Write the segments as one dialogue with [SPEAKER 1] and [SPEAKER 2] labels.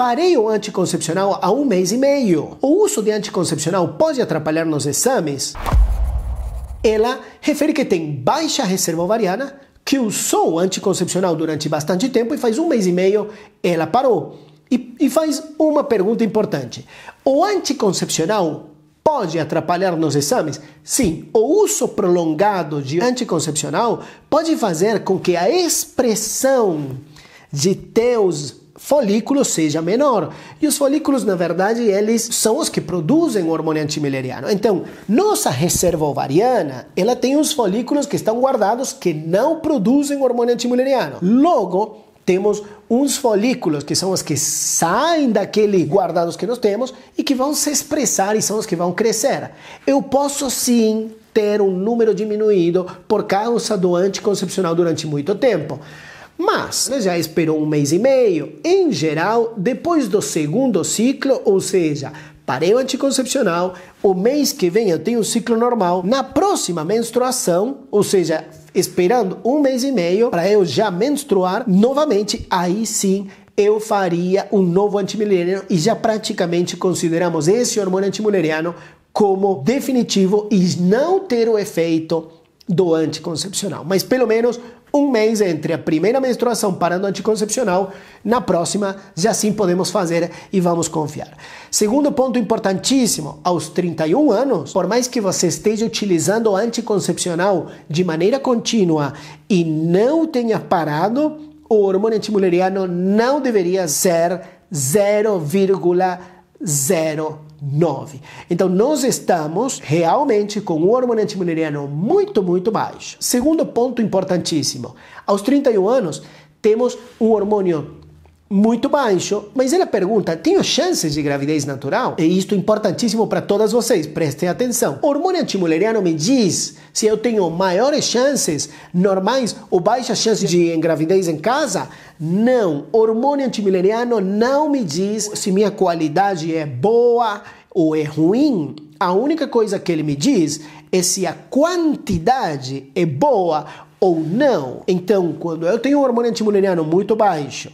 [SPEAKER 1] Parei o anticoncepcional há um mês e meio. O uso de anticoncepcional pode atrapalhar nos exames? Ela refere que tem baixa reserva ovariana, que usou anticoncepcional durante bastante tempo e faz um mês e meio ela parou. E, e faz uma pergunta importante: o anticoncepcional pode atrapalhar nos exames? Sim, o uso prolongado de anticoncepcional pode fazer com que a expressão de teus folículo seja menor. E os folículos, na verdade, eles são os que produzem o hormônio antimileriano. Então, nossa reserva ovariana, ela tem os folículos que estão guardados que não produzem o hormônio antimileriano. Logo, temos uns folículos que são os que saem daquele guardados que nós temos e que vão se expressar e são os que vão crescer. Eu posso sim ter um número diminuído por causa do anticoncepcional durante muito tempo. Mas né, já esperou um mês e meio. Em geral, depois do segundo ciclo, ou seja, parei o anticoncepcional, o mês que vem eu tenho um ciclo normal. Na próxima menstruação, ou seja, esperando um mês e meio para eu já menstruar novamente, aí sim eu faria um novo antimileriano e já praticamente consideramos esse hormônio antimileriano como definitivo e não ter o efeito do anticoncepcional. Mas pelo menos um mês entre a primeira menstruação parando anticoncepcional, na próxima já sim podemos fazer e vamos confiar. Segundo ponto importantíssimo, aos 31 anos, por mais que você esteja utilizando o anticoncepcional de maneira contínua e não tenha parado, o hormônio antimuleriano não deveria ser 0,0 9. Então, nós estamos realmente com um hormônio antimulleriano muito, muito baixo. Segundo ponto importantíssimo: aos 31 anos, temos um hormônio muito baixo, mas ela pergunta: tenho chances de gravidez natural? E isto é importantíssimo para todas vocês, prestem atenção. O hormônio antimuleriano me diz se eu tenho maiores chances normais ou baixas chances de engravidez em casa? Não. O hormônio antimuleriano não me diz se minha qualidade é boa ou é ruim. A única coisa que ele me diz é se a quantidade é boa ou não. Então, quando eu tenho um hormônio antimuleriano muito baixo,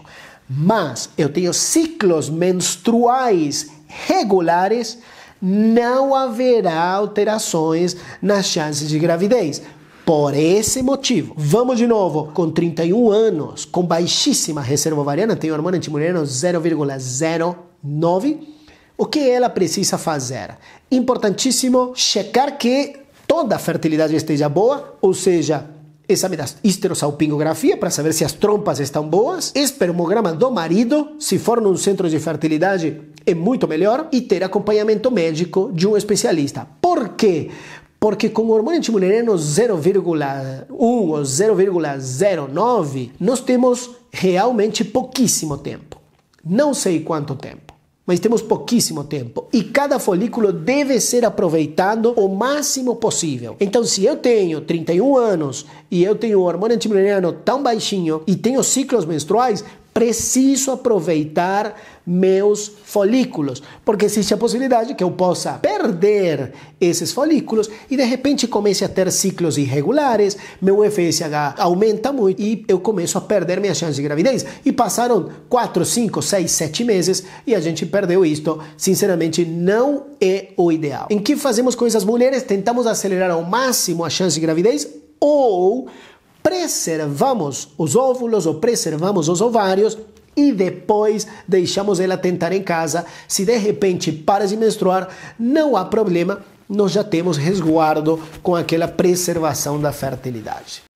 [SPEAKER 1] mas eu tenho ciclos menstruais regulares, não haverá alterações nas chances de gravidez. Por esse motivo, vamos de novo, com 31 anos, com baixíssima reserva ovariana, tem hormônio antimuleriano 0,09, o que ela precisa fazer? Importantíssimo checar que toda a fertilidade esteja boa, ou seja, exame da histerossalpingografia para saber se as trompas estão boas, espermograma do marido, se for num centro de fertilidade é muito melhor, e ter acompanhamento médico de um especialista. Por quê? Porque com o hormônio antimuleriano 0,1 ou 0,09, nós temos realmente pouquíssimo tempo. Não sei quanto tempo mas temos pouquíssimo tempo e cada folículo deve ser aproveitado o máximo possível. Então, se eu tenho 31 anos e eu tenho o hormônio antimileniano tão baixinho e tenho ciclos menstruais, preciso aproveitar meus folículos, porque existe a possibilidade que eu possa perder esses folículos e de repente comece a ter ciclos irregulares, meu FSH aumenta muito e eu começo a perder minha chance de gravidez. E passaram 4, 5, 6, 7 meses e a gente perdeu isto. Sinceramente, não é o ideal. Em que fazemos com essas mulheres? Tentamos acelerar ao máximo a chance de gravidez ou preservamos os óvulos ou preservamos os ovários e depois deixamos ela tentar em casa. Se de repente para de menstruar, não há problema, nós já temos resguardo com aquela preservação da fertilidade.